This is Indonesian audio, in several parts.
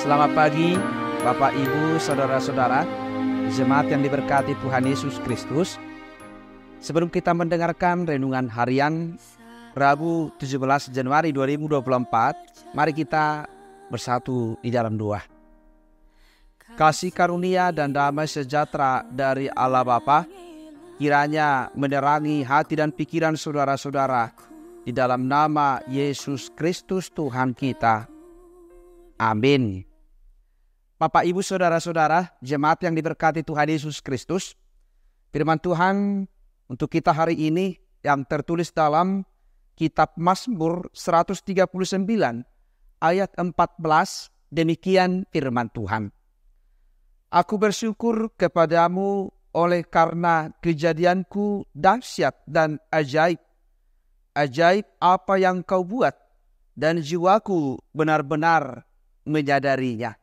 Selamat pagi, Bapak, Ibu, saudara-saudara, jemaat yang diberkati Tuhan Yesus Kristus. Sebelum kita mendengarkan renungan harian Rabu 17 Januari 2024, mari kita bersatu di dalam doa. Kasih karunia dan damai sejahtera dari Allah Bapa kiranya menerangi hati dan pikiran saudara-saudara di dalam nama Yesus Kristus Tuhan kita. Amin. Bapak, Ibu, Saudara-saudara, jemaat yang diberkati Tuhan Yesus Kristus, firman Tuhan untuk kita hari ini yang tertulis dalam kitab Mazmur 139 ayat 14, demikian firman Tuhan. Aku bersyukur kepadamu oleh karena kejadianku dahsyat dan ajaib. Ajaib apa yang kau buat dan jiwaku benar-benar menyadarinya.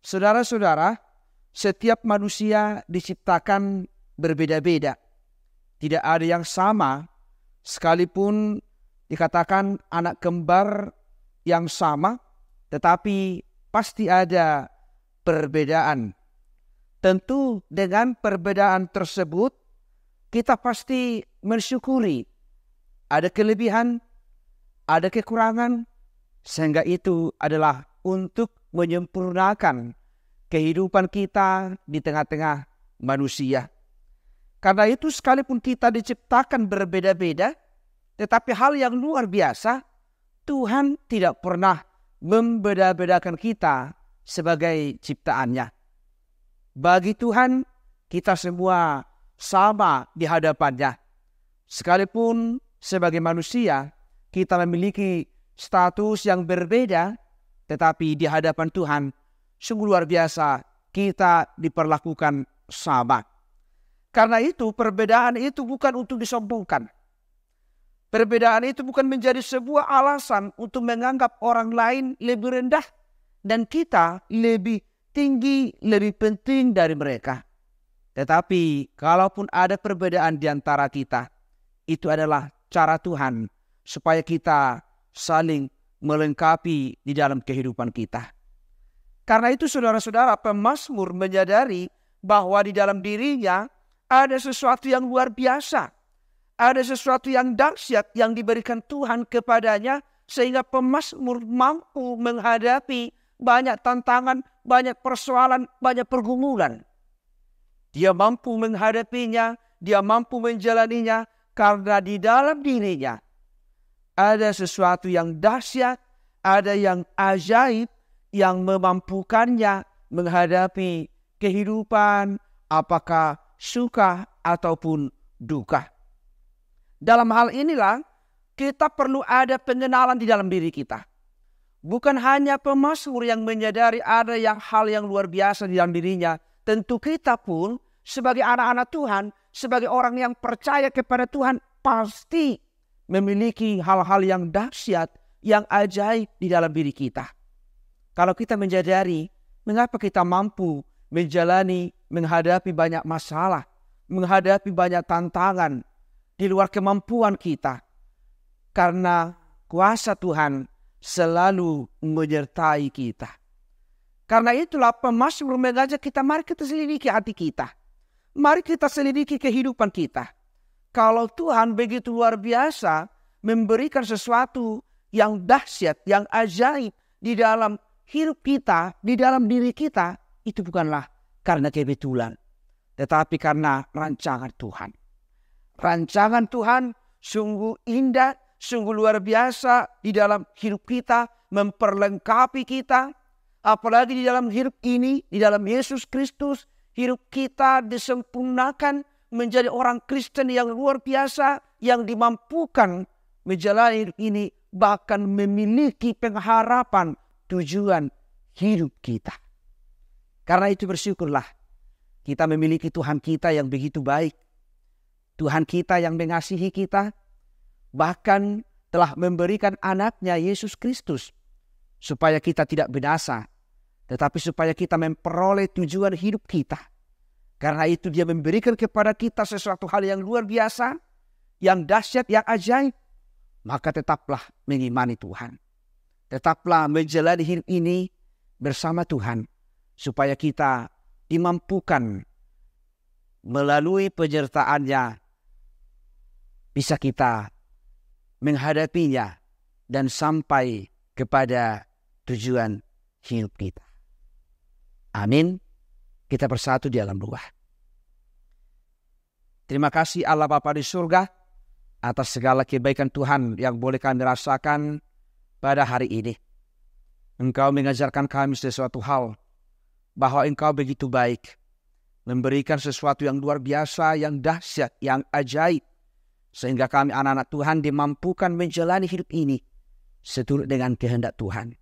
Saudara-saudara, setiap manusia diciptakan berbeda-beda. Tidak ada yang sama, sekalipun dikatakan anak kembar yang sama, tetapi pasti ada perbedaan. Tentu, dengan perbedaan tersebut, kita pasti mensyukuri ada kelebihan, ada kekurangan, sehingga itu adalah untuk menyempurnakan kehidupan kita di tengah-tengah manusia. Karena itu sekalipun kita diciptakan berbeda-beda, tetapi hal yang luar biasa, Tuhan tidak pernah membeda-bedakan kita sebagai ciptaannya. Bagi Tuhan, kita semua sama di hadapannya. Sekalipun sebagai manusia, kita memiliki status yang berbeda, tetapi di hadapan Tuhan, sungguh luar biasa kita diperlakukan sama. Karena itu perbedaan itu bukan untuk disombongkan. Perbedaan itu bukan menjadi sebuah alasan untuk menganggap orang lain lebih rendah dan kita lebih tinggi, lebih penting dari mereka. Tetapi kalaupun ada perbedaan di antara kita, itu adalah cara Tuhan supaya kita saling melengkapi di dalam kehidupan kita. Karena itu saudara-saudara pemazmur menyadari bahwa di dalam dirinya ada sesuatu yang luar biasa. Ada sesuatu yang dahsyat yang diberikan Tuhan kepadanya sehingga pemazmur mampu menghadapi banyak tantangan, banyak persoalan, banyak pergumulan. Dia mampu menghadapinya, dia mampu menjalaninya karena di dalam dirinya ada sesuatu yang dahsyat, ada yang ajaib yang memampukannya menghadapi kehidupan, apakah suka ataupun duka. Dalam hal inilah kita perlu ada pengenalan di dalam diri kita. Bukan hanya pemasmur yang menyadari ada yang hal yang luar biasa di dalam dirinya. Tentu kita pun sebagai anak-anak Tuhan, sebagai orang yang percaya kepada Tuhan, pasti memiliki hal-hal yang dahsyat, yang ajaib di dalam diri kita. Kalau kita menjadari mengapa kita mampu menjalani, menghadapi banyak masalah, menghadapi banyak tantangan di luar kemampuan kita. Karena kuasa Tuhan selalu menyertai kita. Karena itulah pemasmur mengajak kita, mari kita selidiki hati kita. Mari kita selidiki kehidupan kita kalau Tuhan begitu luar biasa memberikan sesuatu yang dahsyat, yang ajaib di dalam hidup kita, di dalam diri kita, itu bukanlah karena kebetulan, tetapi karena rancangan Tuhan. Rancangan Tuhan sungguh indah, sungguh luar biasa di dalam hidup kita, memperlengkapi kita, apalagi di dalam hidup ini, di dalam Yesus Kristus, hidup kita disempurnakan menjadi orang Kristen yang luar biasa yang dimampukan menjalani ini bahkan memiliki pengharapan tujuan hidup kita. Karena itu bersyukurlah kita memiliki Tuhan kita yang begitu baik. Tuhan kita yang mengasihi kita bahkan telah memberikan anaknya Yesus Kristus supaya kita tidak binasa tetapi supaya kita memperoleh tujuan hidup kita karena itu dia memberikan kepada kita sesuatu hal yang luar biasa, yang dahsyat, yang ajaib. Maka tetaplah mengimani Tuhan. Tetaplah menjalani hidup ini bersama Tuhan. Supaya kita dimampukan melalui penyertaannya. Bisa kita menghadapinya dan sampai kepada tujuan hidup kita. Amin. Kita bersatu di alam ruah. Terima kasih Allah Bapa di surga atas segala kebaikan Tuhan yang boleh kami rasakan pada hari ini. Engkau mengajarkan kami sesuatu hal bahwa Engkau begitu baik, memberikan sesuatu yang luar biasa, yang dahsyat, yang ajaib, sehingga kami anak-anak Tuhan dimampukan menjalani hidup ini seturut dengan kehendak Tuhan.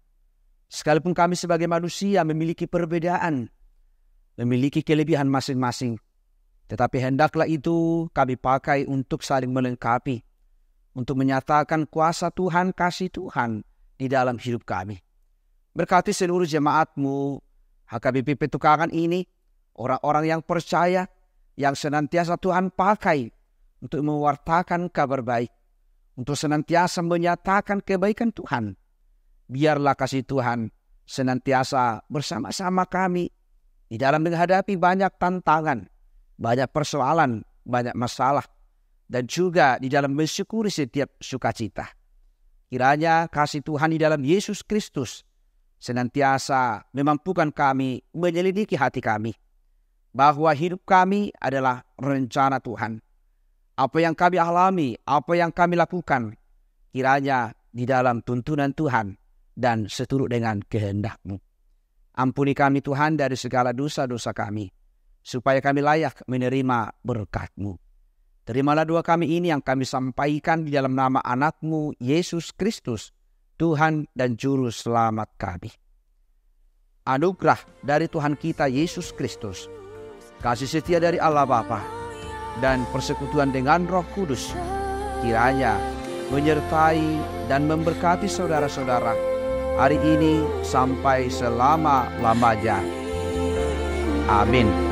Sekalipun kami sebagai manusia memiliki perbedaan, memiliki kelebihan masing-masing. Tetapi hendaklah itu kami pakai untuk saling melengkapi, untuk menyatakan kuasa Tuhan, kasih Tuhan di dalam hidup kami. Berkati seluruh jemaatmu, HKBP Petukangan ini, orang-orang yang percaya, yang senantiasa Tuhan pakai untuk mewartakan kabar baik, untuk senantiasa menyatakan kebaikan Tuhan. Biarlah kasih Tuhan senantiasa bersama-sama kami di dalam menghadapi banyak tantangan, banyak persoalan, banyak masalah, dan juga di dalam mensyukuri setiap sukacita. Kiranya kasih Tuhan di dalam Yesus Kristus senantiasa memampukan kami menyelidiki hati kami bahwa hidup kami adalah rencana Tuhan. Apa yang kami alami, apa yang kami lakukan, kiranya di dalam tuntunan Tuhan dan seturut dengan kehendakmu. Ampuni kami Tuhan dari segala dosa-dosa kami, supaya kami layak menerima berkat-Mu. Terimalah doa kami ini yang kami sampaikan di dalam nama anakmu, Yesus Kristus, Tuhan dan Juru Selamat kami. Anugerah dari Tuhan kita, Yesus Kristus, kasih setia dari Allah Bapa dan persekutuan dengan roh kudus, kiranya menyertai dan memberkati saudara-saudara hari ini sampai selama-lamanya. Amin.